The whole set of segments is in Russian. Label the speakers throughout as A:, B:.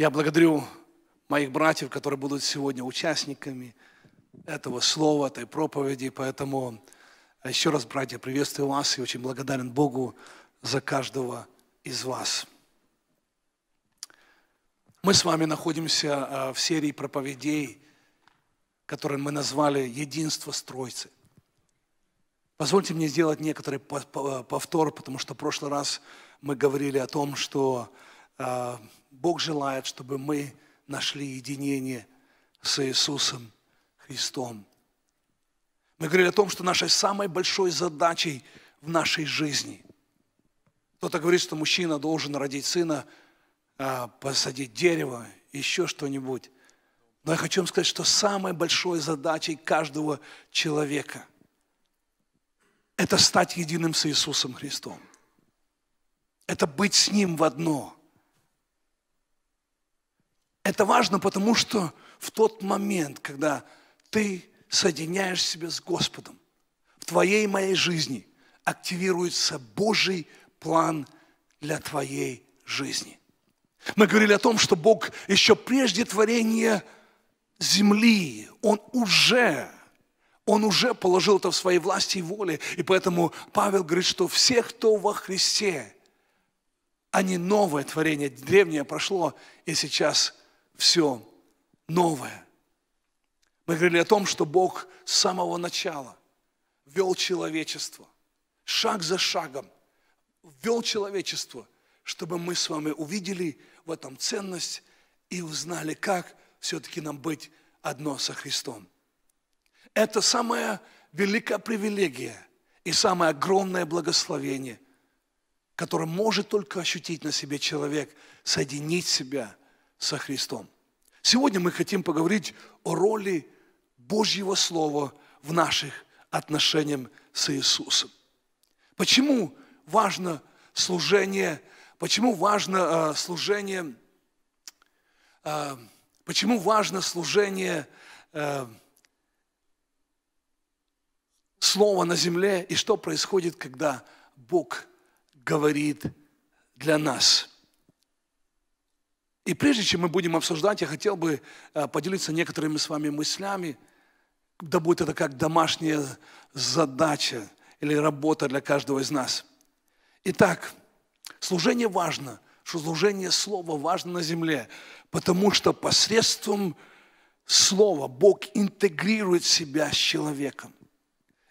A: Я благодарю моих братьев, которые будут сегодня участниками этого слова, этой проповеди. Поэтому а, еще раз, братья, приветствую вас и очень благодарен Богу за каждого из вас. Мы с вами находимся а, в серии проповедей, которые мы назвали «Единство стройцы». Позвольте мне сделать некоторый повтор, потому что в прошлый раз мы говорили о том, что а, Бог желает, чтобы мы нашли единение с Иисусом Христом. Мы говорили о том, что нашей самой большой задачей в нашей жизни. Кто-то говорит, что мужчина должен родить сына, а, посадить дерево, еще что-нибудь. Но я хочу вам сказать, что самой большой задачей каждого человека – это стать единым с Иисусом Христом. Это быть с Ним в одно – это важно, потому что в тот момент, когда ты соединяешь себя с Господом, в твоей и моей жизни активируется Божий план для твоей жизни. Мы говорили о том, что Бог еще прежде творения земли, Он уже, Он уже положил это в своей власти и воле. И поэтому Павел говорит, что все, кто во Христе, они новое творение, древнее прошло, и сейчас – все новое. Мы говорили о том, что Бог с самого начала вел человечество, шаг за шагом вел человечество, чтобы мы с вами увидели в этом ценность и узнали, как все-таки нам быть одно со Христом. Это самая великая привилегия и самое огромное благословение, которое может только ощутить на себе человек, соединить себя – со Христом. Сегодня мы хотим поговорить о роли Божьего Слова в наших отношениях с Иисусом. Почему важно служение, почему важно э, служение, э, почему важно служение э, Слова на земле и что происходит, когда Бог говорит для нас. И прежде чем мы будем обсуждать, я хотел бы э, поделиться некоторыми с вами мыслями, да будет это как домашняя задача или работа для каждого из нас. Итак, служение важно, что служение Слова важно на земле, потому что посредством Слова Бог интегрирует себя с человеком.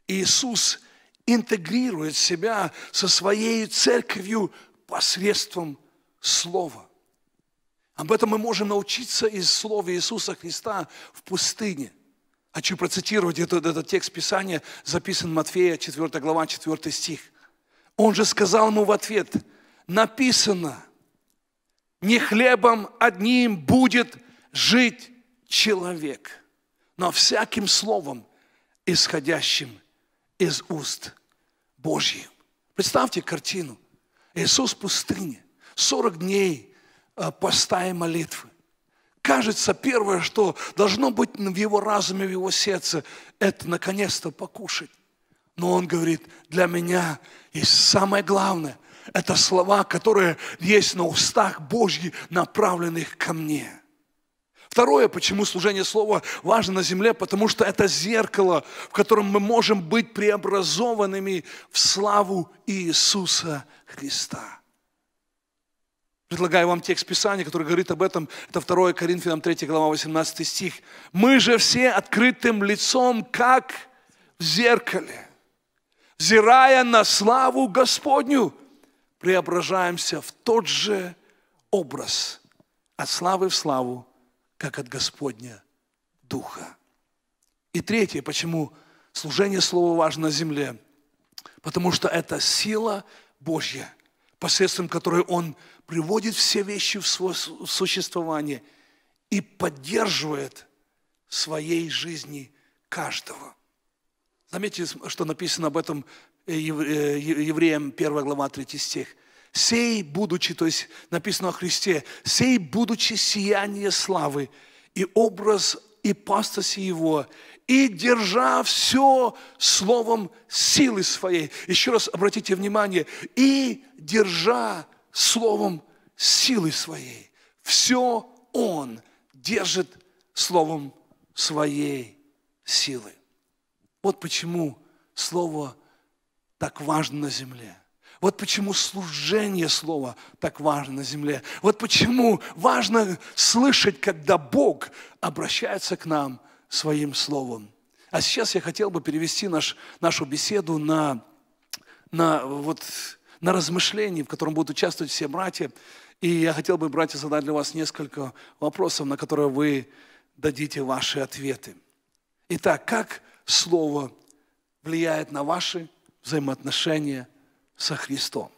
A: Иисус интегрирует себя со своей церковью посредством Слова. Об этом мы можем научиться из слова Иисуса Христа в пустыне. Хочу процитировать этот, этот текст Писания, записан Матфея, 4 глава, 4 стих. Он же сказал ему в ответ, написано, не хлебом одним будет жить человек, но всяким словом, исходящим из уст Божьих. Представьте картину. Иисус в пустыне, 40 дней – Э, поста и молитвы. Кажется, первое, что должно быть в его разуме, в его сердце, это наконец-то покушать. Но он говорит, для меня есть самое главное. Это слова, которые есть на устах Божьих, направленных ко мне. Второе, почему служение Слова важно на земле, потому что это зеркало, в котором мы можем быть преобразованными в славу Иисуса Христа. Предлагаю вам текст Писания, который говорит об этом. Это 2 Коринфянам 3 глава 18 стих. «Мы же все открытым лицом, как в зеркале, взирая на славу Господню, преображаемся в тот же образ, от славы в славу, как от Господня Духа». И третье, почему служение Слова важно на земле. Потому что это сила Божья, посредством которой Он приводит все вещи в свое существование и поддерживает в своей жизни каждого. Заметьте, что написано об этом э, э, евреям 1 глава 3 стих. «Сей, будучи», то есть написано о Христе, «сей, будучи сияние славы и образ и пастоси его, и держа все словом силы своей». Еще раз обратите внимание, «и держа словом силы своей. Все Он держит словом своей силы. Вот почему слово так важно на земле. Вот почему служение слова так важно на земле. Вот почему важно слышать, когда Бог обращается к нам своим словом. А сейчас я хотел бы перевести наш, нашу беседу на, на вот на размышлении, в котором будут участвовать все братья. И я хотел бы, братья, задать для вас несколько вопросов, на которые вы дадите ваши ответы. Итак, как Слово влияет на ваши взаимоотношения со Христом?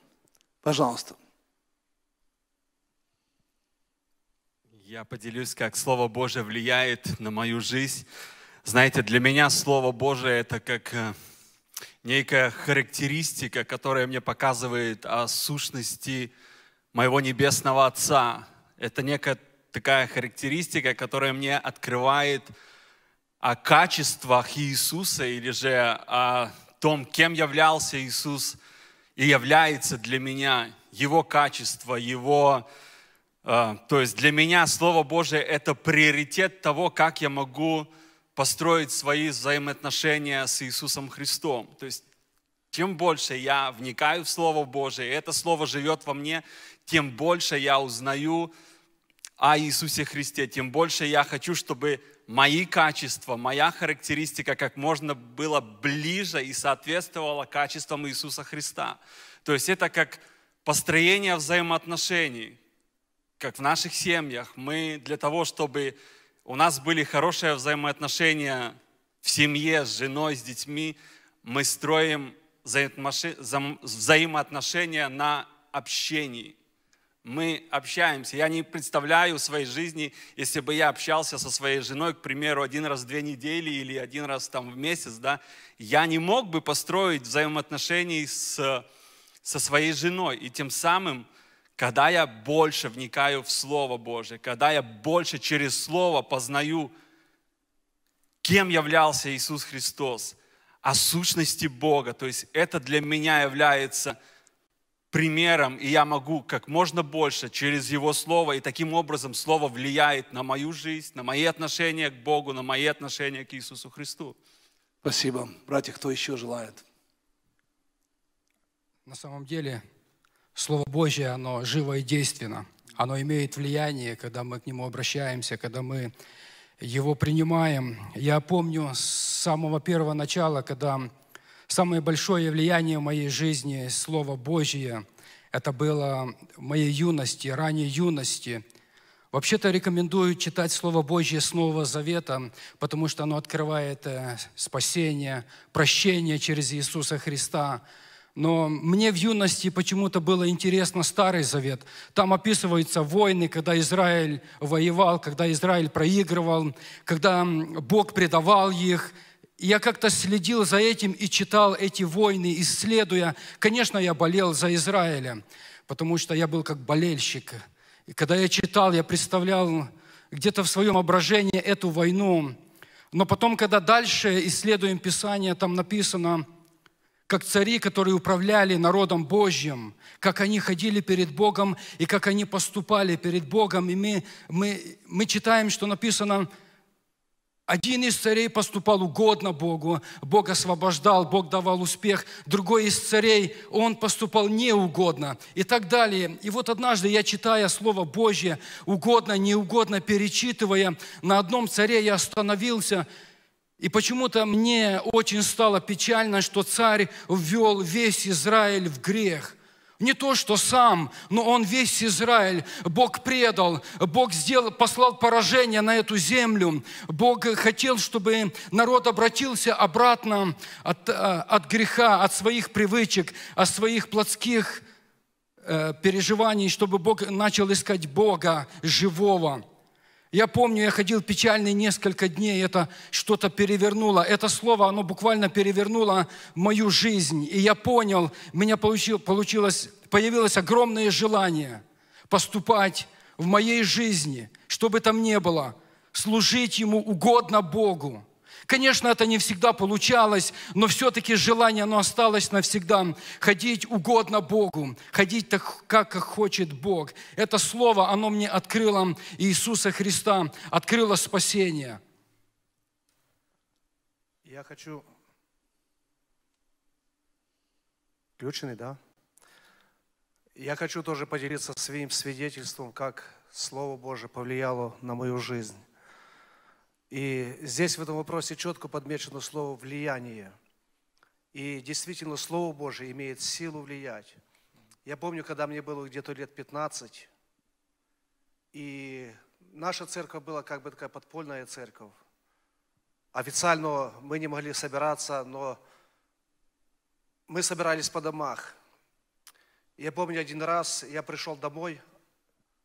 A: Пожалуйста.
B: Я поделюсь, как Слово Божье влияет на мою жизнь. Знаете, для меня Слово Божие – это как э, некая характеристика, которая мне показывает о сущности моего небесного Отца. Это некая такая характеристика, которая мне открывает о качествах Иисуса или же о том, кем являлся Иисус и является для меня, Его качество, Его... Э, то есть для меня Слово Божие – это приоритет того, как я могу построить свои взаимоотношения с Иисусом Христом. То есть чем больше я вникаю в Слово Божие, и это Слово живет во мне, тем больше я узнаю о Иисусе Христе, тем больше я хочу, чтобы мои качества, моя характеристика как можно было ближе и соответствовала качествам Иисуса Христа. То есть это как построение взаимоотношений, как в наших семьях. Мы для того, чтобы у нас были хорошие взаимоотношения в семье, с женой, с детьми, мы строим взаимоотношения на общении. Мы общаемся. Я не представляю своей жизни, если бы я общался со своей женой, к примеру, один раз в две недели или один раз там в месяц, да, я не мог бы построить взаимоотношений с, со своей женой. И тем самым когда я больше вникаю в Слово Божье, когда я больше через Слово познаю, кем являлся Иисус Христос, о сущности Бога, то есть это для меня является примером, и я могу как можно больше через Его Слово, и таким образом Слово влияет на мою жизнь, на мои отношения к Богу, на мои отношения к Иисусу Христу.
A: Спасибо. Братья, кто еще желает?
C: На самом деле, Слово Божье, оно живо и действенно. Оно имеет влияние, когда мы к нему обращаемся, когда мы его принимаем. Я помню с самого первого начала, когда самое большое влияние в моей жизни Слово Божье, это было в моей юности, ранней юности. Вообще-то рекомендую читать Слово Божье с Нового Завета, потому что оно открывает э, спасение, прощение через Иисуса Христа – но мне в юности почему-то было интересно Старый Завет. Там описываются войны, когда Израиль воевал, когда Израиль проигрывал, когда Бог предавал их. я как-то следил за этим и читал эти войны, исследуя. Конечно, я болел за Израиля, потому что я был как болельщик. И когда я читал, я представлял где-то в своем ображении эту войну. Но потом, когда дальше исследуем Писание, там написано – как цари, которые управляли народом Божьим, как они ходили перед Богом и как они поступали перед Богом. И мы, мы, мы читаем, что написано, один из царей поступал угодно Богу, Бог освобождал, Бог давал успех. Другой из царей, он поступал неугодно и так далее. И вот однажды я, читая Слово Божье, угодно, неугодно, перечитывая, на одном царе я остановился – и почему-то мне очень стало печально, что царь ввел весь Израиль в грех. Не то, что сам, но он весь Израиль. Бог предал, Бог сделал, послал поражение на эту землю. Бог хотел, чтобы народ обратился обратно от, э, от греха, от своих привычек, от своих плотских э, переживаний, чтобы Бог начал искать Бога живого. Я помню, я ходил печальный несколько дней, это что-то перевернуло. Это слово, оно буквально перевернуло мою жизнь. И я понял, у меня получилось, появилось огромное желание поступать в моей жизни, что бы там ни было, служить Ему угодно Богу. Конечно, это не всегда получалось, но все-таки желание, оно осталось навсегда. Ходить угодно Богу, ходить так, как хочет Бог. Это слово, оно мне открыло Иисуса Христа, открыло спасение. Я хочу... Включены, да?
D: Я хочу тоже поделиться своим свидетельством, как Слово Божие повлияло на мою жизнь. И здесь в этом вопросе четко подмечено слово «влияние». И действительно, Слово Божие имеет силу влиять. Я помню, когда мне было где-то лет 15, и наша церковь была как бы такая подпольная церковь. Официально мы не могли собираться, но мы собирались по домах. Я помню один раз, я пришел домой,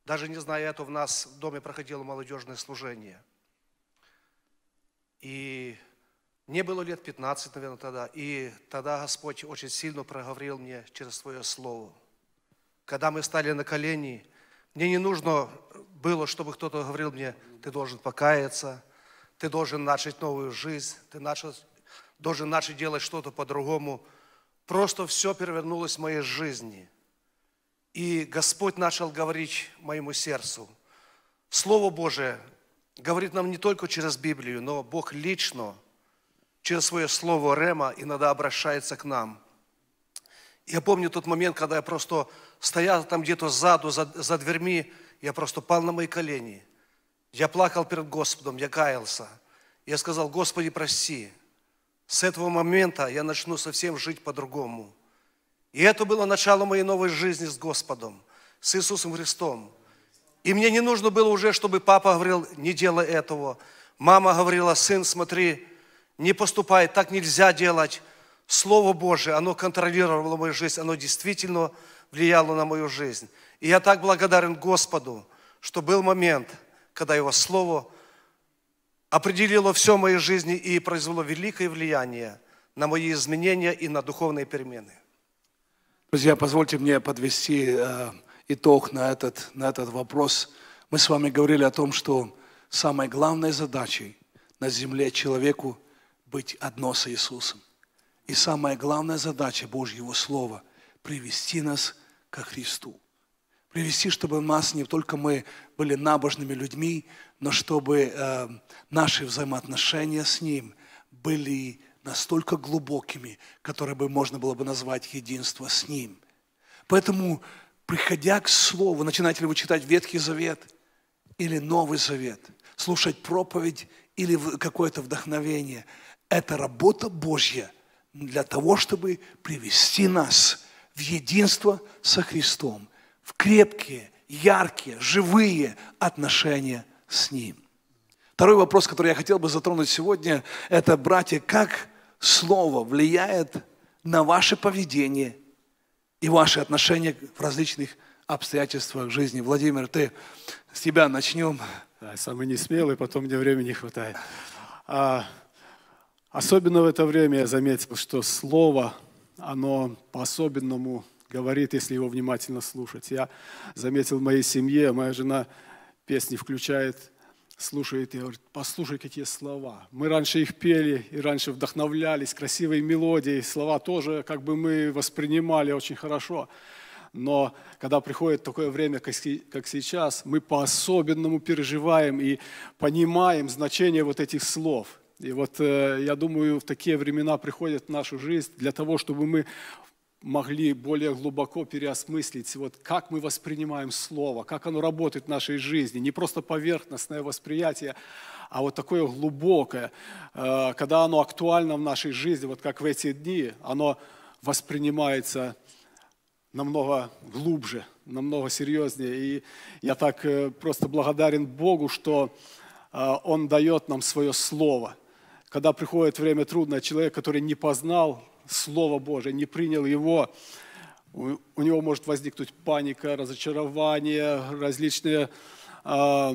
D: даже не зная этого, в нас в доме проходило молодежное служение – и мне было лет 15, наверное, тогда. И тогда Господь очень сильно проговорил мне через свое Слово. Когда мы стали на колени, мне не нужно было, чтобы кто-то говорил мне, ты должен покаяться, ты должен начать новую жизнь, ты начал, должен начать делать что-то по-другому. Просто все перевернулось в моей жизни. И Господь начал говорить моему сердцу. Слово Божие говорит нам не только через Библию, но Бог лично через свое слово Рема иногда обращается к нам. Я помню тот момент, когда я просто стоял там где-то сзаду, за, за дверьми, я просто пал на мои колени. Я плакал перед Господом, я каялся. Я сказал, Господи, прости. С этого момента я начну совсем жить по-другому. И это было начало моей новой жизни с Господом, с Иисусом Христом. И мне не нужно было уже, чтобы папа говорил, не делай этого. Мама говорила, сын, смотри, не поступай, так нельзя делать. Слово Божие, оно контролировало мою жизнь, оно действительно влияло на мою жизнь. И я так благодарен Господу, что был момент, когда Его Слово определило все в моей жизни и произвело великое влияние на мои изменения и на духовные перемены.
A: Друзья, позвольте мне подвести э, итог на этот, на этот вопрос. Мы с вами говорили о том, что самой главной задачей на земле человеку быть одно с Иисусом. И самая главная задача Божьего Слова – привести нас ко Христу. Привести, чтобы нас не только мы были набожными людьми, но чтобы э, наши взаимоотношения с Ним были настолько глубокими, которые бы можно было бы назвать единство с Ним. Поэтому приходя к Слову, начинаете ли вы читать Ветхий Завет или Новый Завет, слушать проповедь или какое-то вдохновение. Это работа Божья для того, чтобы привести нас в единство со Христом, в крепкие, яркие, живые отношения с Ним. Второй вопрос, который я хотел бы затронуть сегодня, это, братья, как Слово влияет на ваше поведение и ваши отношения в различных обстоятельствах жизни. Владимир, ты с тебя
E: начнем. Да, самый несмелый, потом мне времени не хватает. А, особенно в это время я заметил, что слово, оно по-особенному говорит, если его внимательно слушать. Я заметил в моей семье, моя жена песни включает слушает и говорит, послушай, какие слова. Мы раньше их пели и раньше вдохновлялись, красивой мелодией, слова тоже как бы мы воспринимали очень хорошо. Но когда приходит такое время, как сейчас, мы по-особенному переживаем и понимаем значение вот этих слов. И вот э, я думаю, в такие времена приходят в нашу жизнь для того, чтобы мы могли более глубоко переосмыслить, вот как мы воспринимаем Слово, как оно работает в нашей жизни. Не просто поверхностное восприятие, а вот такое глубокое, э, когда оно актуально в нашей жизни, вот как в эти дни, оно воспринимается намного глубже, намного серьезнее. И я так э, просто благодарен Богу, что э, Он дает нам свое Слово. Когда приходит время трудное, человек, который не познал Слово Божие, не принял его, у, него может возникнуть паника, разочарование, различные э,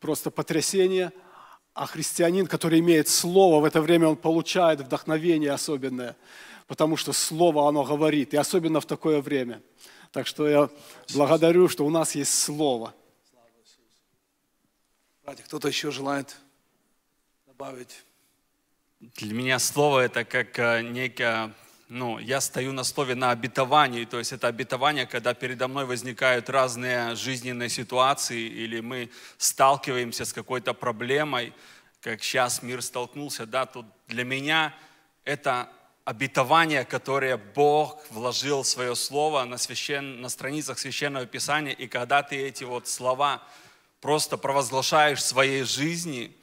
E: просто потрясения. А христианин, который имеет Слово, в это время он получает вдохновение особенное, потому что Слово, оно говорит, и особенно в такое время. Так что я благодарю, что у нас есть Слово. Братья, кто-то еще желает добавить?
B: для меня слово это как э, некое, ну, я стою на слове на обетовании, то есть это обетование, когда передо мной возникают разные жизненные ситуации, или мы сталкиваемся с какой-то проблемой, как сейчас мир столкнулся, да, тут для меня это обетование, которое Бог вложил в свое слово на, священ... на страницах Священного Писания, и когда ты эти вот слова просто провозглашаешь в своей жизни –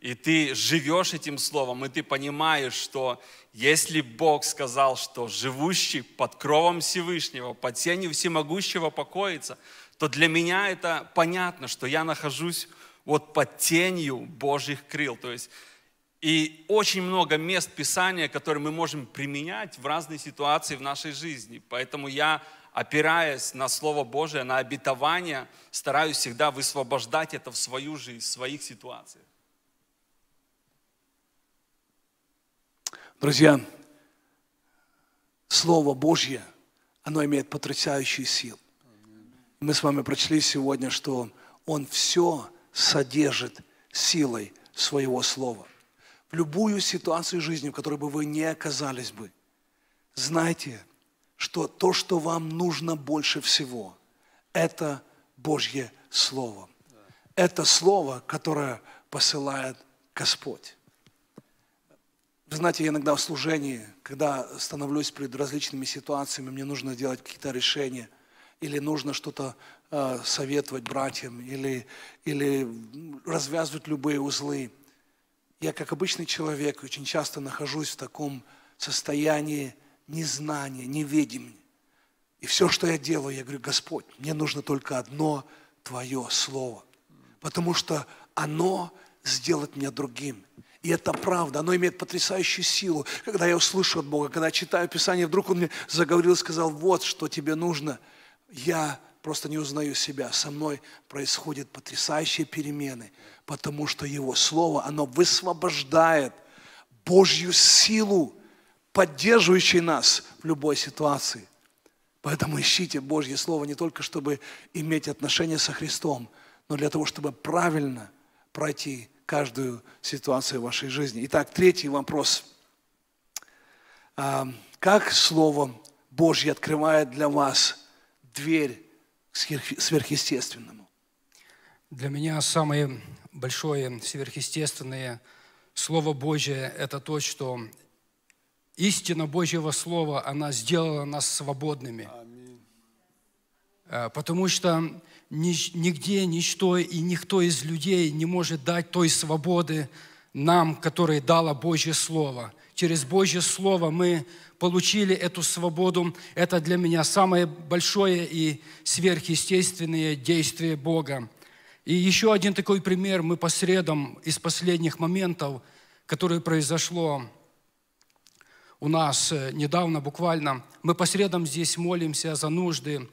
B: и ты живешь этим словом, и ты понимаешь, что если Бог сказал, что живущий под кровом Всевышнего, под тенью всемогущего покоится, то для меня это понятно, что я нахожусь вот под тенью Божьих крыл. То есть и очень много мест Писания, которые мы можем применять в разные ситуации в нашей жизни. Поэтому я, опираясь на Слово Божие, на обетование, стараюсь всегда высвобождать это в свою жизнь, в своих ситуациях.
A: Друзья, Слово Божье, оно имеет потрясающую силу. Мы с вами прочли сегодня, что Он все содержит силой своего Слова. В любую ситуацию жизни, в которой бы вы не оказались бы, знайте, что то, что вам нужно больше всего, это Божье Слово. Это Слово, которое посылает Господь. Вы знаете, я иногда в служении, когда становлюсь перед различными ситуациями, мне нужно делать какие-то решения, или нужно что-то э, советовать братьям, или, или развязывать любые узлы. Я, как обычный человек, очень часто нахожусь в таком состоянии незнания, неведения. И все, что я делаю, я говорю, Господь, мне нужно только одно Твое Слово, потому что оно сделает меня другим. И это правда, оно имеет потрясающую силу. Когда я услышу от Бога, когда читаю Писание, вдруг Он мне заговорил и сказал, вот что тебе нужно. Я просто не узнаю себя. Со мной происходят потрясающие перемены, потому что Его Слово, оно высвобождает Божью силу, поддерживающую нас в любой ситуации. Поэтому ищите Божье Слово не только, чтобы иметь отношения со Христом, но для того, чтобы правильно пройти каждую ситуацию в вашей жизни. Итак, третий вопрос. А, как Слово Божье открывает для
C: вас дверь к сверхъестественному? Для меня самое большое сверхъестественное Слово Божье – это то, что истина Божьего Слова, она сделала нас свободными. Аминь. А, потому что нигде ничто и никто из людей не может дать той свободы нам, которой дало Божье Слово. Через Божье Слово мы получили эту свободу. Это для меня самое большое и сверхъестественное действие Бога. И еще один такой пример мы по средам из последних моментов, которые произошло у нас э, недавно буквально. Мы по средам здесь молимся за нужды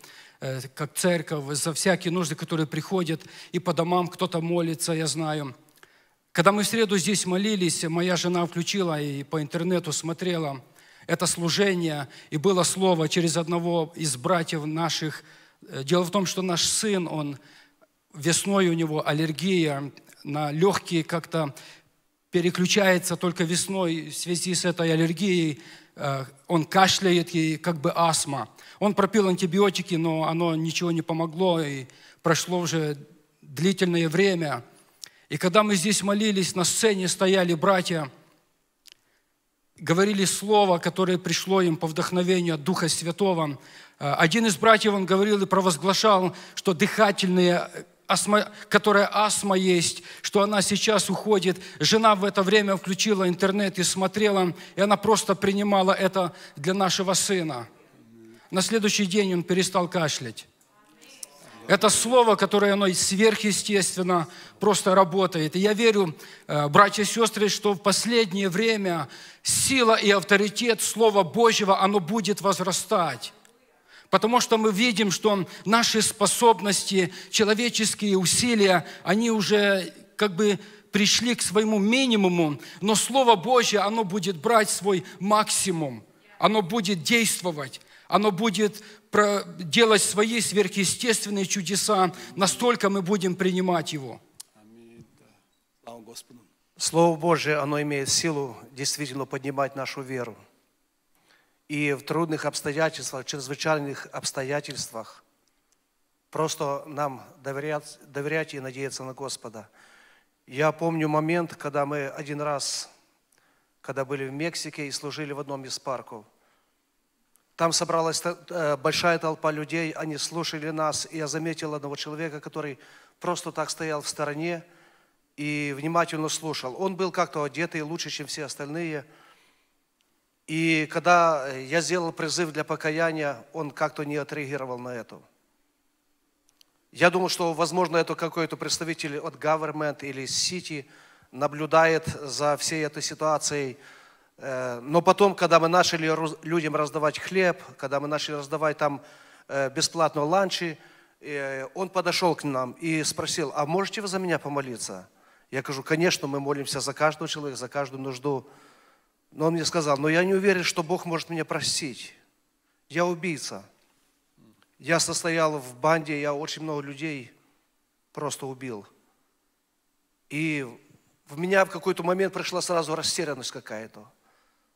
C: Э, как церковь, за всякие нужды, которые приходят, и по домам кто-то молится, я знаю. Когда мы в среду здесь молились, моя жена включила и по интернету смотрела это служение, и было слово через одного из братьев наших. Э, дело в том, что наш сын, он весной у него аллергия на легкие как-то переключается только весной в связи с этой аллергией, Э, он кашляет, и как бы астма. Он пропил антибиотики, но оно ничего не помогло, и прошло уже длительное время. И когда мы здесь молились, на сцене стояли братья, говорили слово, которое пришло им по вдохновению от Духа Святого. Э, один из братьев, он говорил и провозглашал, что дыхательные астма, которая астма есть, что она сейчас уходит. Жена в это время включила интернет и смотрела, и она просто принимала это для нашего сына. На следующий день он перестал кашлять. Это слово, которое оно сверхъестественно просто работает. И я верю, э, братья и сестры, что в последнее время сила и авторитет Слова Божьего, оно будет возрастать. Потому что мы видим, что наши способности, человеческие усилия, они уже как бы пришли к своему минимуму, но Слово Божье, оно будет брать свой максимум, оно будет действовать, оно будет делать свои сверхъестественные чудеса, настолько мы будем принимать его.
D: Слово Божье, оно имеет силу действительно поднимать нашу веру и в трудных обстоятельствах, в чрезвычайных обстоятельствах просто нам доверять, доверять и надеяться на Господа. Я помню момент, когда мы один раз, когда были в Мексике и служили в одном из парков. Там собралась э, большая толпа людей, они слушали нас, и я заметил одного человека, который просто так стоял в стороне и внимательно слушал. Он был как-то одетый лучше, чем все остальные – и когда э, я сделал призыв для покаяния, он как-то не отреагировал на это. Я думаю, что, возможно, это какой-то представитель от government или City наблюдает за всей этой ситуацией. Э, но потом, когда мы начали людям раздавать хлеб, когда мы начали раздавать там э, бесплатно ланчи, он подошел к нам и спросил, а можете вы за меня помолиться? Я говорю, конечно, мы молимся за каждого человека, за каждую нужду. Но он мне сказал, но я не уверен, что Бог может меня простить. Я убийца. Я состоял в банде, я очень много людей просто убил. И в меня в какой-то момент пришла сразу растерянность какая-то.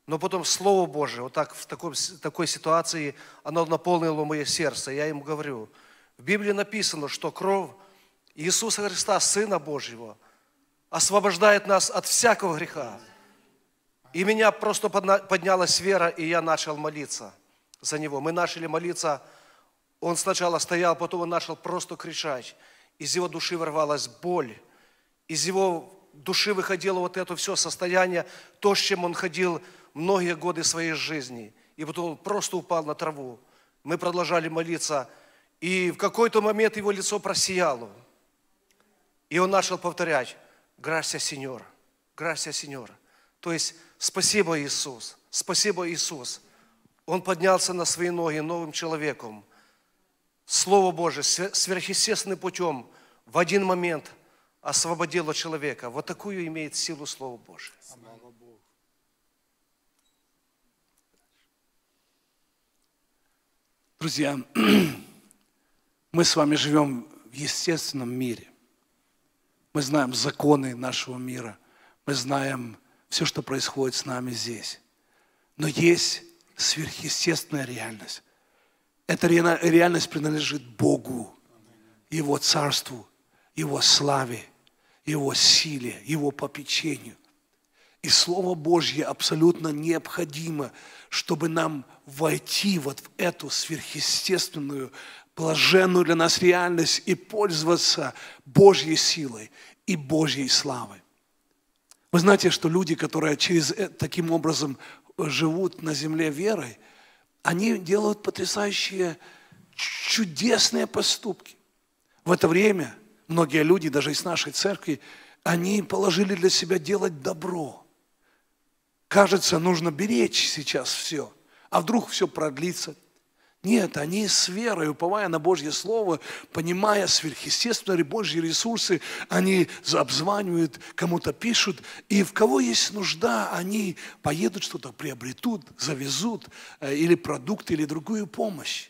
D: Но потом Слово Божие, вот так в таком, такой ситуации, оно наполнило мое сердце. Я ему говорю, в Библии написано, что кровь Иисуса Христа, Сына Божьего, освобождает нас от всякого греха. И меня просто поднялась вера, и я начал молиться за него. Мы начали молиться, он сначала стоял, потом он начал просто кричать. Из его души ворвалась боль, из его души выходило вот это все состояние, то, с чем он ходил многие годы своей жизни. И потом он просто упал на траву. Мы продолжали молиться, и в какой-то момент его лицо просияло. И он начал повторять, «Грася, Сеньор, грася, Сеньор». То есть Спасибо, Иисус. Спасибо, Иисус. Он поднялся на свои ноги новым человеком. Слово Божие сверхъестественным путем в один момент освободило человека. Вот такую имеет силу Слово Божие. Друзья,
A: мы с вами живем в естественном мире. Мы знаем законы нашего мира. Мы знаем все, что происходит с нами здесь. Но есть сверхъестественная реальность. Эта реальность принадлежит Богу, Его царству, Его славе, Его силе, Его попечению. И Слово Божье абсолютно необходимо, чтобы нам войти вот в эту сверхъестественную, блаженную для нас реальность и пользоваться Божьей силой и Божьей славой. Вы знаете, что люди, которые через э, таким образом э, живут на земле верой, они делают потрясающие, чудесные поступки. В это время многие люди, даже из нашей церкви, они положили для себя делать добро. Кажется, нужно беречь сейчас все, а вдруг все продлится, нет, они с верой, уповая на Божье Слово, понимая сверхъестественные Божьи ресурсы, они обзванивают, кому-то пишут, и в кого есть нужда, они поедут что-то, приобретут, завезут, э, или продукт, или другую помощь.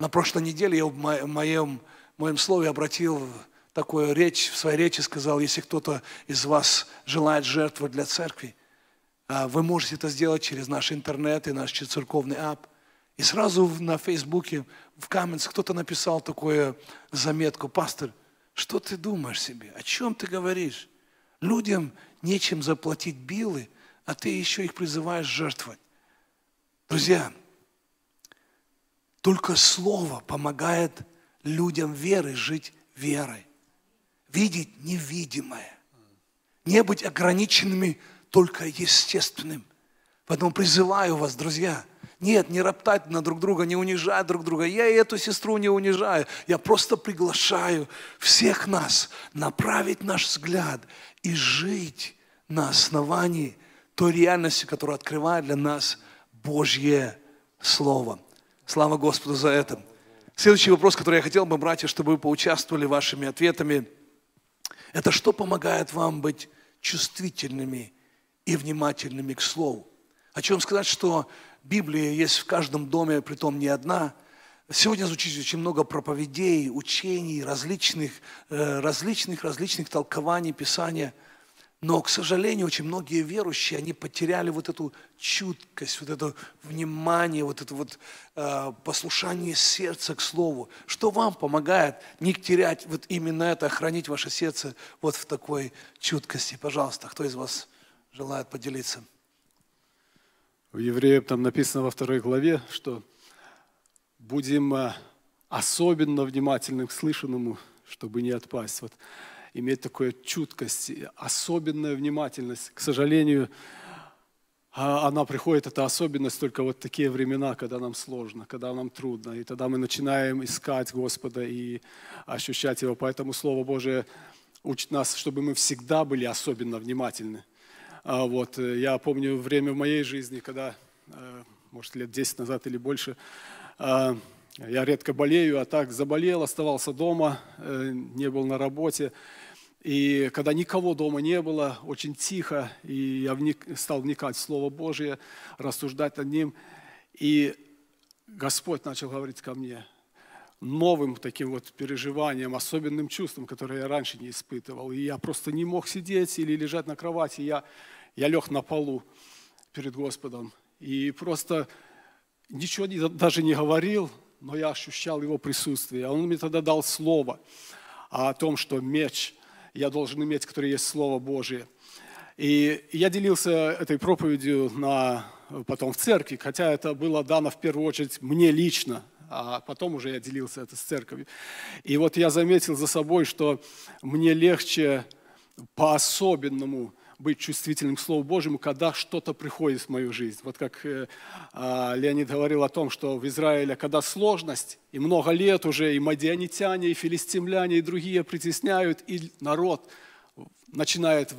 A: На прошлой неделе я в моем, в моем слове обратил такую речь, в своей речи сказал, если кто-то из вас желает жертвы для церкви, э, вы можете это сделать через наш интернет и наш церковный апп. И сразу на Фейсбуке, в Каменс кто-то написал такую заметку, пастор, что ты думаешь себе, о чем ты говоришь? Людям нечем заплатить билы, а ты еще их призываешь жертвовать. Друзья, только Слово помогает людям веры жить верой. Видеть невидимое. Не быть ограниченными только естественным. Поэтому призываю вас, друзья – нет, не роптать на друг друга, не унижать друг друга. Я и эту сестру не унижаю. Я просто приглашаю всех нас направить наш взгляд и жить на основании той реальности, которую открывает для нас Божье Слово. Слава Господу за это. Следующий вопрос, который я хотел бы, братья, чтобы вы поучаствовали вашими ответами, это что помогает вам быть чувствительными и внимательными к Слову? О чем сказать, что Библия есть в каждом доме, притом не одна. Сегодня звучит очень много проповедей, учений, различных, э, различных, различных толкований Писания. Но, к сожалению, очень многие верующие, они потеряли вот эту чуткость, вот это внимание, вот это вот э, послушание сердца к Слову. Что вам помогает не терять вот именно это, а хранить ваше сердце вот в такой чуткости? Пожалуйста, кто из вас желает поделиться?
E: В Евреям там написано во второй главе, что будем а, особенно внимательным к слышанному, чтобы не отпасть. Вот иметь такую чуткость, особенная внимательность. К сожалению, а, она приходит, эта особенность, только вот такие времена, когда нам сложно, когда нам трудно. И тогда мы начинаем искать Господа и ощущать Его. Поэтому Слово Божие учит нас, чтобы мы всегда были особенно внимательны – а вот, э, я помню время в моей жизни, когда, э, может, лет 10 назад или больше, а, я редко болею, а так заболел, оставался дома, э, не был на работе. И когда никого дома не было, очень тихо, и я вник, стал вникать в Слово Божие, рассуждать над ним. И Господь начал говорить ко мне новым таким вот переживанием, особенным чувством, которое я раньше не испытывал. И я просто не мог сидеть или лежать на кровати. Я я лег на полу перед Господом и просто ничего не, даже не говорил, но я ощущал Его присутствие. Он мне тогда дал слово о том, что меч я должен иметь, который есть Слово Божие. И я делился этой проповедью на, потом в церкви, хотя это было дано в первую очередь мне лично, а потом уже я делился это с церковью. И вот я заметил за собой, что мне легче по-особенному быть чувствительным к Слову Божьему, когда что-то приходит в мою жизнь. Вот как э, а, Леонид говорил о том, что в Израиле, когда сложность, и много лет уже и мадианитяне, и филистимляне, и другие притесняют, и народ начинает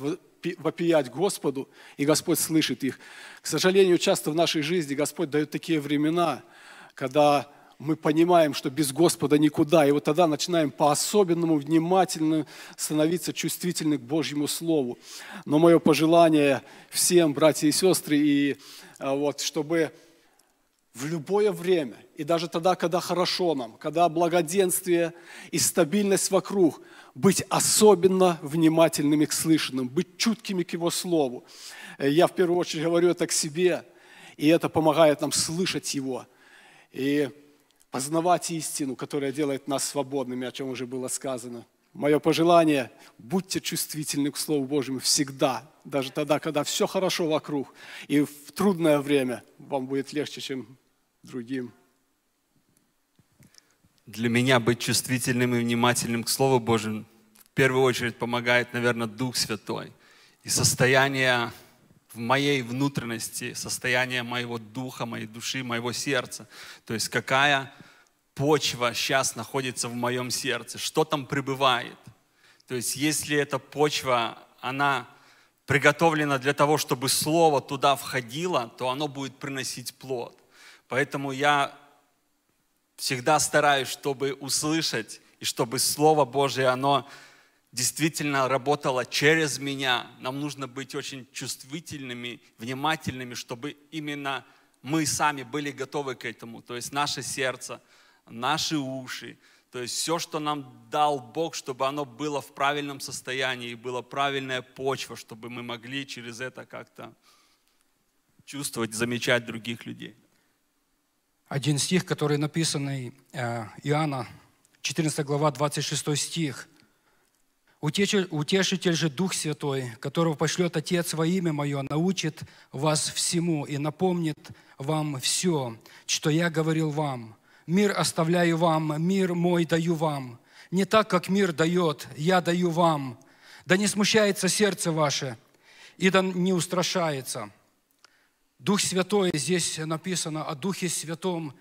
E: вопиять Господу, и Господь слышит их. К сожалению, часто в нашей жизни Господь дает такие времена, когда мы понимаем, что без Господа никуда. И вот тогда начинаем по-особенному внимательно становиться чувствительны к Божьему Слову. Но мое пожелание всем, братья и сестры, и а, вот, чтобы в любое время, и даже тогда, когда хорошо нам, когда благоденствие и стабильность вокруг, быть особенно внимательными к слышанным, быть чуткими к Его Слову. Э, я в первую очередь говорю это к себе, и это помогает нам слышать Его. И познавать истину, которая делает нас свободными, о чем уже было сказано. Мое пожелание – будьте чувствительны к Слову Божьему всегда, даже тогда, когда все хорошо вокруг, и в трудное время вам будет легче, чем другим.
B: Для меня быть чувствительным и внимательным к Слову Божьему в первую очередь помогает, наверное, Дух Святой и состояние в моей внутренности, состояние моего духа, моей души, моего сердца. То есть какая почва сейчас находится в моем сердце, что там пребывает. То есть если эта почва, она приготовлена для того, чтобы слово туда входило, то оно будет приносить плод. Поэтому я всегда стараюсь, чтобы услышать, и чтобы Слово Божье оно действительно работала через меня. Нам нужно быть очень чувствительными, внимательными, чтобы именно мы сами были готовы к этому. То есть наше сердце, наши уши, то есть все, что нам дал Бог, чтобы оно было в правильном состоянии, была правильная почва, чтобы мы могли через это как-то чувствовать, замечать других людей.
C: Один стих, который написанный э, Иоанна, 14 глава, 26 стих – Утешитель же Дух Святой, которого пошлет Отец во имя Мое, научит вас всему и напомнит вам все, что я говорил вам. Мир оставляю вам, мир мой даю вам. Не так, как мир дает, я даю вам. Да не смущается сердце ваше, и да не устрашается. Дух Святой, здесь написано о Духе Святом,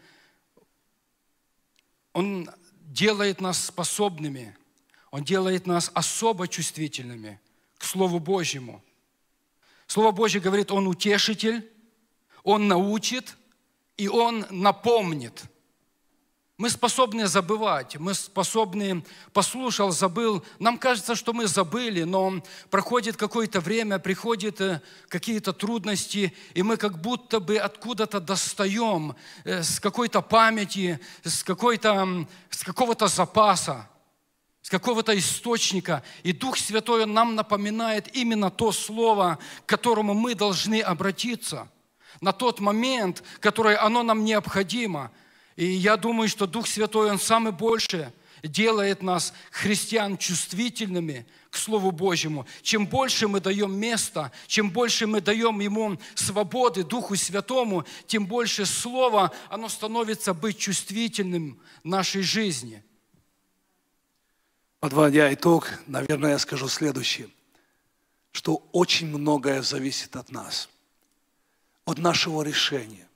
C: Он делает нас способными – он делает нас особо чувствительными к Слову Божьему. Слово Божье говорит, Он утешитель, Он научит и Он напомнит. Мы способны забывать, мы способны, послушал, забыл. Нам кажется, что мы забыли, но проходит какое-то время, приходят э, какие-то трудности, и мы как будто бы откуда-то достаем э, с какой-то памяти, с, какой-то, с какого-то запаса с какого-то источника. И Дух Святой нам напоминает именно то слово, к которому мы должны обратиться на тот момент, который оно нам необходимо. И я думаю, что Дух Святой, Он самый больше делает нас, христиан, чувствительными к Слову Божьему. Чем больше мы даем места, чем больше мы даем Ему свободы, Духу Святому, тем больше Слово, оно становится быть чувствительным в нашей жизни –
A: Подводя итог, наверное, я скажу следующее, что очень многое зависит от нас, от нашего решения.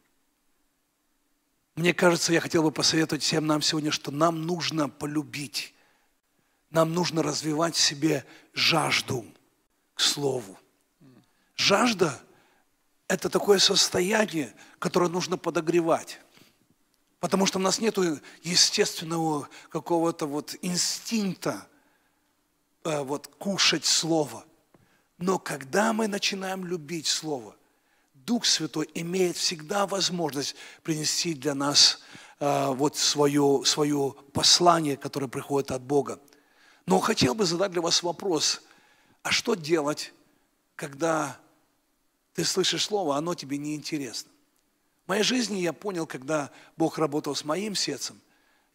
A: Мне кажется, я хотел бы посоветовать всем нам сегодня, что нам нужно полюбить, нам нужно развивать в себе жажду к Слову. Жажда – это такое состояние, которое нужно подогревать. Потому что у нас нет естественного какого-то вот инстинкта э, вот, кушать Слово. Но когда мы начинаем любить Слово, Дух Святой имеет всегда возможность принести для нас э, вот свое, свое послание, которое приходит от Бога. Но хотел бы задать для вас вопрос, а что делать, когда ты слышишь слово, оно тебе неинтересно? моей жизни я понял, когда Бог работал с моим сердцем,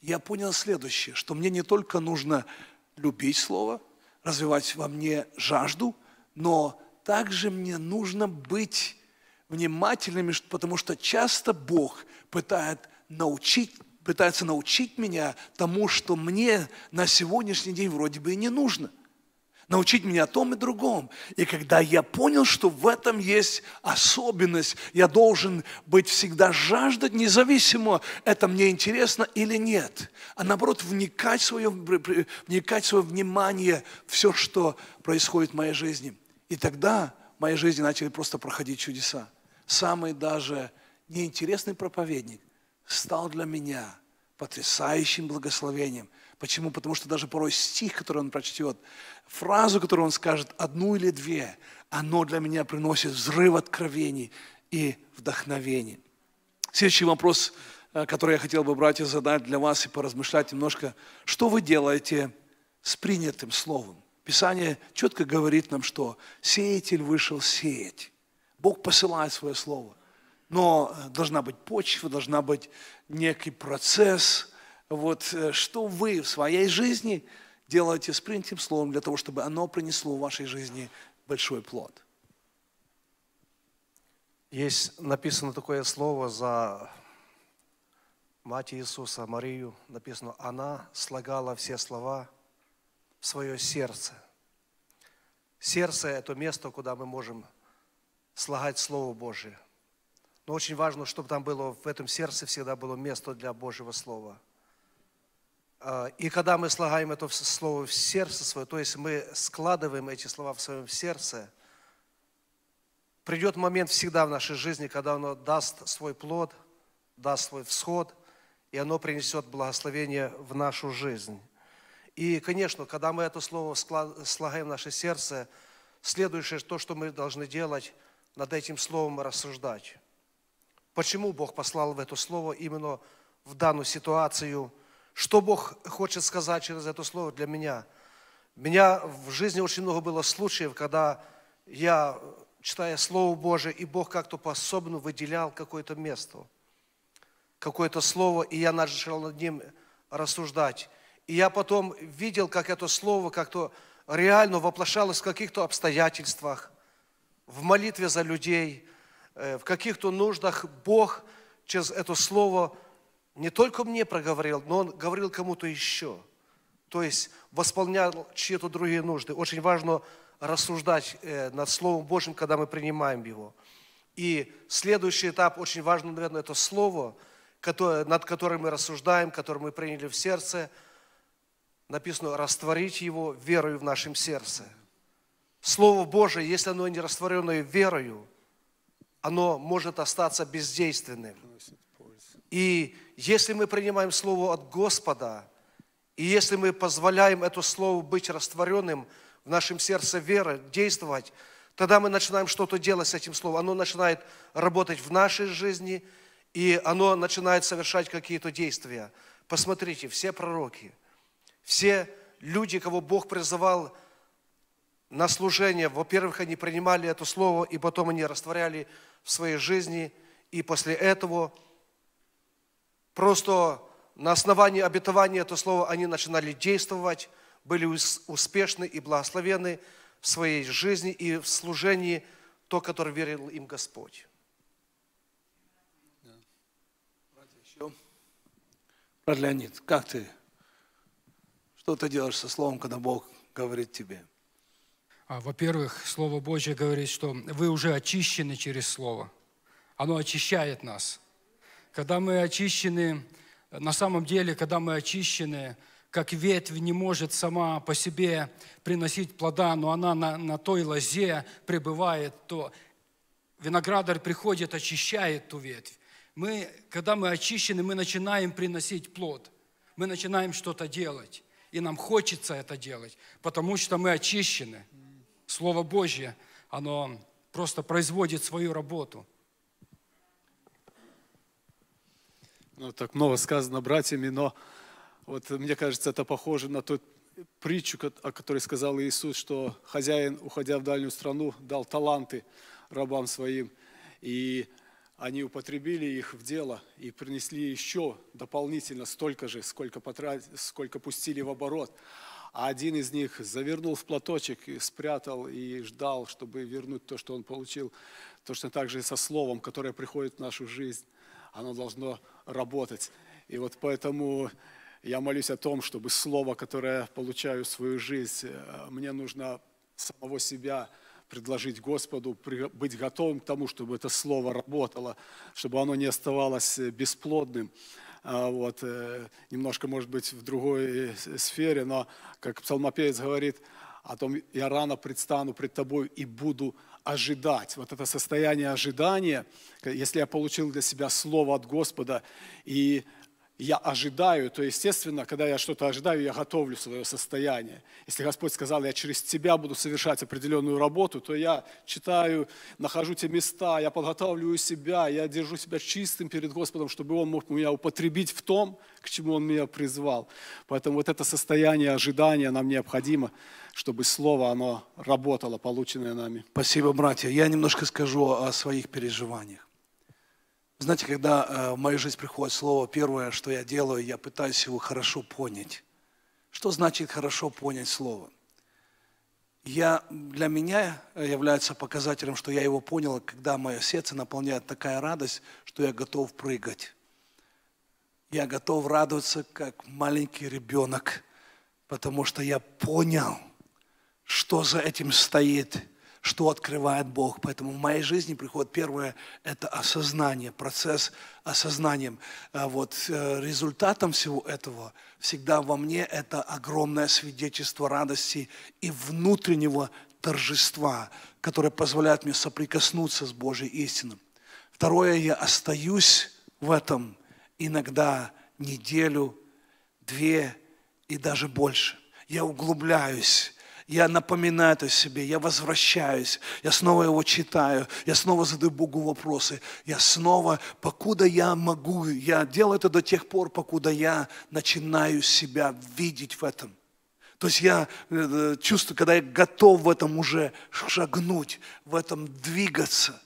A: я понял следующее, что мне не только нужно любить Слово, развивать во мне жажду, но также мне нужно быть внимательными, потому что часто Бог пытает научить, пытается научить меня тому, что мне на сегодняшний день вроде бы и не нужно научить меня о том и другом. И когда я понял, что в этом есть особенность, я должен быть всегда жаждать, независимо, это мне интересно или нет, а наоборот вникать свое, вникать свое внимание в все, что происходит в моей жизни. И тогда в моей жизни начали просто проходить чудеса. Самый даже неинтересный проповедник стал для меня потрясающим благословением – Почему? Потому что даже порой стих, который он прочтет, фразу, которую он скажет, одну или две, оно для меня приносит взрыв откровений и вдохновений. Следующий вопрос, э, который я хотел бы, братья, задать для вас и поразмышлять немножко. Что вы делаете с принятым словом? Писание четко говорит нам, что сеятель вышел сеять. Бог посылает свое слово. Но э, должна быть почва, должна быть некий процесс – вот, э, что вы в своей жизни делаете с принятым словом
D: для того, чтобы оно принесло в вашей жизни большой плод. Есть написано такое слово за мать Иисуса, Марию, написано, она слагала все слова в свое сердце. Сердце – это место, куда мы можем слагать Слово Божие. Но очень важно, чтобы там было, в этом сердце всегда было место для Божьего Слова – а, и когда мы слагаем это слово в сердце свое, то есть мы складываем эти слова в своем сердце, придет момент всегда в нашей жизни, когда оно даст свой плод, даст свой всход, и оно принесет благословение в нашу жизнь. И, конечно, когда мы это слово слагаем в наше сердце, следующее то, что мы должны делать, над этим словом рассуждать. Почему Бог послал в это слово именно в данную ситуацию – что Бог хочет сказать через это слово для меня? У меня в жизни очень много было случаев, когда я, читая Слово Божие, и Бог как-то по-особенному выделял какое-то место, какое-то слово, и я начал над ним рассуждать. И я потом видел, как это слово как-то реально воплощалось в каких-то обстоятельствах, в молитве за людей, э, в каких-то нуждах Бог через это слово не только мне проговорил, но он говорил кому-то еще. То есть восполнял чьи-то другие нужды. Очень важно рассуждать э, над Словом Божьим, когда мы принимаем его. И следующий этап, очень важно, наверное, это Слово, которое, над которым мы рассуждаем, которое мы приняли в сердце. Написано, растворить его верою в нашем сердце. Слово Божие, если оно не растворенное верою, оно может остаться бездейственным. И если мы принимаем Слово от Господа, и если мы позволяем это Слово быть растворенным в нашем сердце веры, действовать, тогда мы начинаем что-то делать с этим Словом. Оно начинает работать в нашей жизни, и оно начинает совершать какие-то действия. Посмотрите, все пророки, все люди, кого Бог призывал на служение, во-первых, они принимали это слово, и потом они растворяли в своей жизни, и после этого – просто на основании обетования этого слова они начинали действовать, были успешны и благословены в своей жизни и в служении то, которое верил им Господь.
A: Да. Брат Леонид, как ты? Что ты делаешь со словом, когда Бог говорит тебе?
C: А, во-первых, Слово Божье говорит, что вы уже очищены через Слово. Оно очищает нас – когда мы очищены, на самом деле, когда мы очищены, как ветвь не может сама по себе приносить плода, но она на, на той лозе пребывает, то виноградарь приходит, очищает ту ветвь. Мы, когда мы очищены, мы начинаем приносить плод, мы начинаем что-то делать, и нам хочется это делать, потому что мы очищены. Слово Божье, оно просто производит свою работу –
E: ну, так много сказано братьями, но вот мне кажется, это похоже на ту притчу, о которой сказал Иисус, что хозяин, уходя в дальнюю страну, дал таланты рабам своим, и они употребили их в дело и принесли еще дополнительно столько же, сколько, потратили, сколько пустили в оборот. А один из них завернул в платочек, и спрятал и ждал, чтобы вернуть то, что он получил. Точно так же и со словом, которое приходит в нашу жизнь оно должно работать. И вот поэтому я молюсь о том, чтобы слово, которое получаю в свою жизнь, э, мне нужно самого себя предложить Господу, быть готовым к тому, чтобы это слово работало, чтобы оно не оставалось э, бесплодным. А вот, э, немножко, может быть, в другой сфере, но, как псалмопевец говорит, о том, я рано предстану пред тобой и буду ожидать, вот это состояние ожидания, если я получил для себя слово от Господа и я ожидаю, то, естественно, когда я что-то ожидаю, я готовлю свое состояние. Если Господь сказал, я через тебя буду совершать определенную работу, то я читаю, нахожу те места, я подготавливаю себя, я держу себя чистым перед Господом, чтобы Он мог меня употребить в том, к чему Он меня призвал. Поэтому вот это состояние ожидания нам необходимо, чтобы слово, оно работало, полученное нами.
A: Спасибо, братья. Я немножко
E: скажу о своих
A: переживаниях. Знаете, когда э, в мою жизнь приходит слово, первое, что я делаю, я пытаюсь его хорошо понять. Что значит хорошо понять слово? Я, для меня является показателем, что я его понял, когда мое сердце наполняет такая радость, что я готов прыгать. Я готов радоваться, как маленький ребенок, потому что я понял, что за этим стоит – что открывает Бог. Поэтому в моей жизни приходит первое – это осознание, процесс осознанием. А вот э, результатом всего этого всегда во мне это огромное свидетельство радости и внутреннего торжества, которое позволяет мне соприкоснуться с Божьей истиной. Второе, я остаюсь в этом иногда неделю, две и даже больше. Я углубляюсь я напоминаю это себе, я возвращаюсь, я снова его читаю, я снова задаю Богу вопросы, я снова, покуда я могу, я делаю это до тех пор, покуда я начинаю себя видеть в этом. То есть я э, чувствую, когда я готов в этом уже шагнуть, в этом двигаться –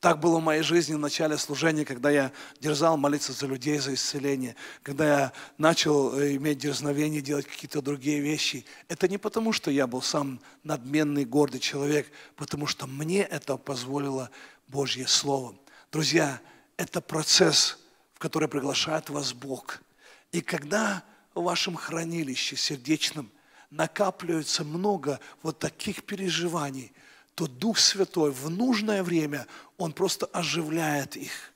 A: так было в моей жизни в начале служения, когда я дерзал молиться за людей, за исцеление, когда я начал э, иметь дерзновение делать какие-то другие вещи. Это не потому, что я был сам надменный, гордый человек, потому что мне это позволило Божье Слово. Друзья, это процесс, в который приглашает вас Бог. И когда в вашем хранилище сердечном накапливается много вот таких переживаний – то Дух Святой в нужное время, Он просто оживляет их.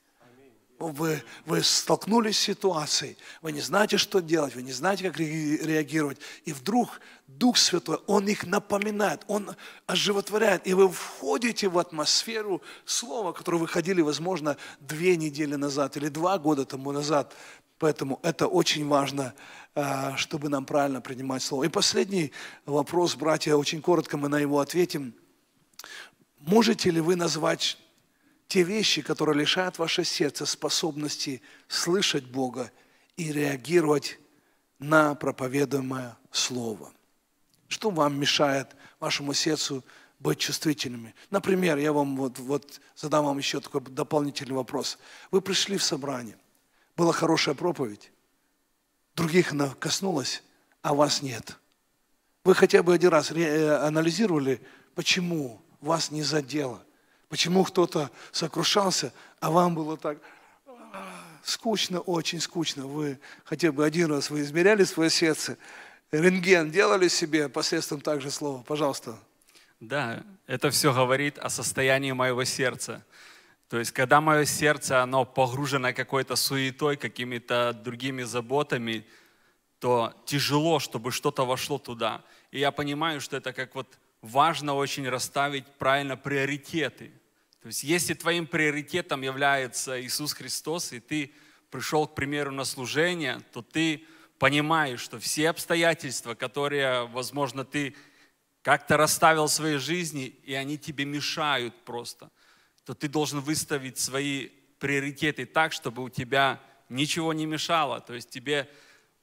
A: Вы, вы столкнулись с ситуацией, вы не знаете, что делать, вы не знаете, как реагировать. И вдруг Дух Святой, Он их напоминает, Он оживотворяет, и вы входите в атмосферу Слова, в которое вы ходили, возможно, две недели назад или два года тому назад. Поэтому это очень важно, э, чтобы нам правильно принимать Слово. И последний вопрос, братья, очень коротко мы на него ответим. Можете ли вы назвать те вещи, которые лишают ваше сердце способности слышать Бога и реагировать на проповедуемое Слово? Что вам мешает вашему сердцу быть чувствительными? Например, я вам вот, вот задам вам еще такой дополнительный вопрос. Вы пришли в собрание, была хорошая проповедь, других она коснулась, а вас нет. Вы хотя бы один раз э, анализировали, почему вас не задело? Почему кто-то сокрушался, а вам было так «А, скучно, очень скучно. Вы хотя бы один раз вы измеряли свое сердце, рентген делали себе посредством также
B: слова? Пожалуйста. Да, это все говорит о состоянии моего сердца. То есть, когда мое сердце, оно погружено какой-то суетой, какими-то другими заботами, то тяжело, чтобы что-то вошло туда. И я понимаю, что это как вот важно очень расставить правильно приоритеты. То есть если твоим приоритетом является Иисус Христос, и ты пришел, к примеру, на служение, то ты понимаешь, что все обстоятельства, которые, возможно, ты как-то расставил в своей жизни, и они тебе мешают просто, то ты должен выставить свои приоритеты так, чтобы у тебя ничего не мешало. То есть тебе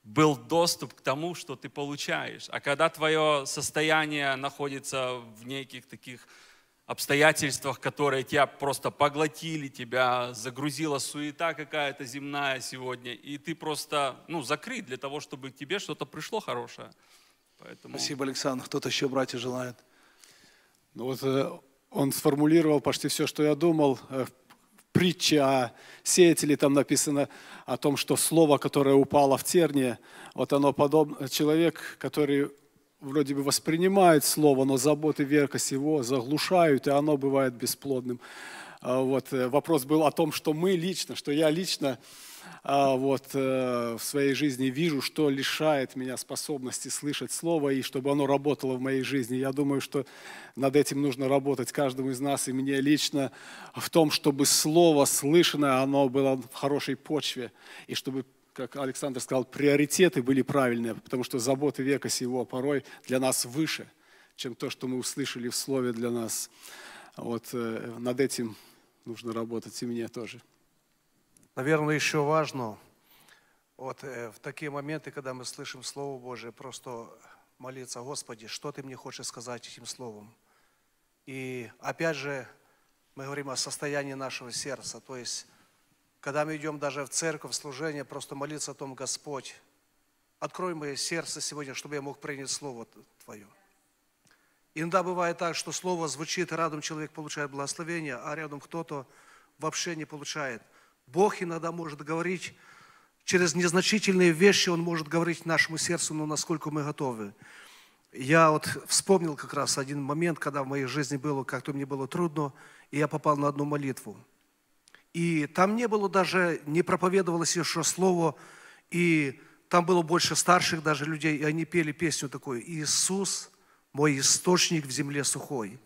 B: был доступ к тому, что ты получаешь. А когда твое состояние находится в неких таких обстоятельствах, которые тебя просто поглотили, тебя загрузила суета какая-то земная сегодня, и ты просто ну, закрыт для того, чтобы тебе что-то пришло хорошее.
E: Поэтому... Спасибо, Александр. Кто-то еще, братья, желает? Ну вот э, он сформулировал почти все, что я думал. Э, притча о сеятеле, там написано о том, что слово, которое упало в терне, вот оно подобно, человек, который вроде бы воспринимает слово, но заботы верка его заглушают, и оно бывает бесплодным. А вот э, вопрос был о том, что мы лично, что я лично а, вот, э, в своей жизни вижу, что лишает меня способности слышать Слово и чтобы оно работало в моей жизни. Я думаю, что над этим нужно работать каждому из нас и мне лично в том, чтобы Слово слышанное, оно было в хорошей почве и чтобы как Александр сказал, приоритеты были правильные, потому что заботы века сего порой для нас выше, чем то, что мы услышали в слове для нас. Вот э, над этим нужно работать и мне тоже. Наверное, еще важно,
D: вот э, в такие моменты, когда мы слышим Слово Божие, просто молиться, Господи, что Ты мне хочешь сказать этим Словом? И опять же, мы говорим о состоянии нашего сердца, то есть, когда мы идем даже в церковь, служение, просто молиться о том, Господь, открой мое сердце сегодня, чтобы я мог принять Слово Твое. Иногда бывает так, что Слово звучит, и рядом человек получает благословение, а рядом кто-то вообще не получает – Бог иногда может говорить через незначительные вещи, Он может говорить нашему сердцу, но «Ну, насколько мы готовы. Я вот вспомнил как раз один момент, когда в моей жизни было, как-то мне было трудно, и я попал на одну молитву. И там не было даже, не проповедовалось еще слово, и там было больше старших даже людей, и они пели песню такую «Иисус, мой источник в земле сухой».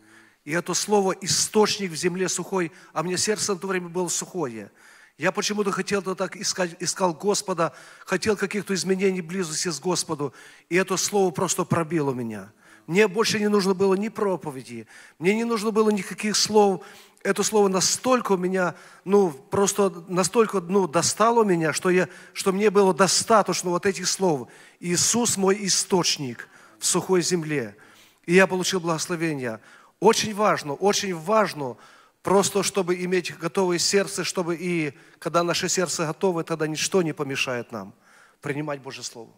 D: И это слово «источник в земле сухой», а мне сердце на то время было сухое – я почему-то хотел -то так искать, искал Господа, хотел каких-то изменений близости с Господу. И это слово просто пробило меня. Мне больше не нужно было ни проповеди, мне не нужно было никаких слов. Это слово настолько меня, ну, просто настолько, ну, достало меня, что, я, что мне было достаточно вот этих слов. «Иисус мой источник в сухой земле». И я получил благословение. Очень важно, очень важно – Просто чтобы иметь готовое сердце, чтобы и когда наше сердце готово, тогда ничто не помешает нам принимать Божье Слово.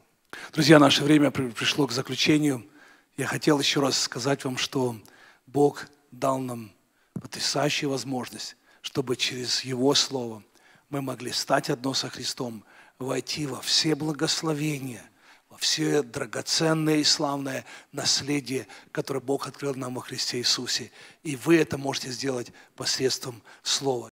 A: Друзья, наше время пришло к заключению. Я хотел еще раз сказать вам, что Бог дал нам потрясающую возможность, чтобы через Его Слово мы могли стать одно со Христом, войти во все благословения – во все драгоценное и славное наследие,
D: которое Бог открыл нам во Христе Иисусе. И вы это можете сделать посредством Слова.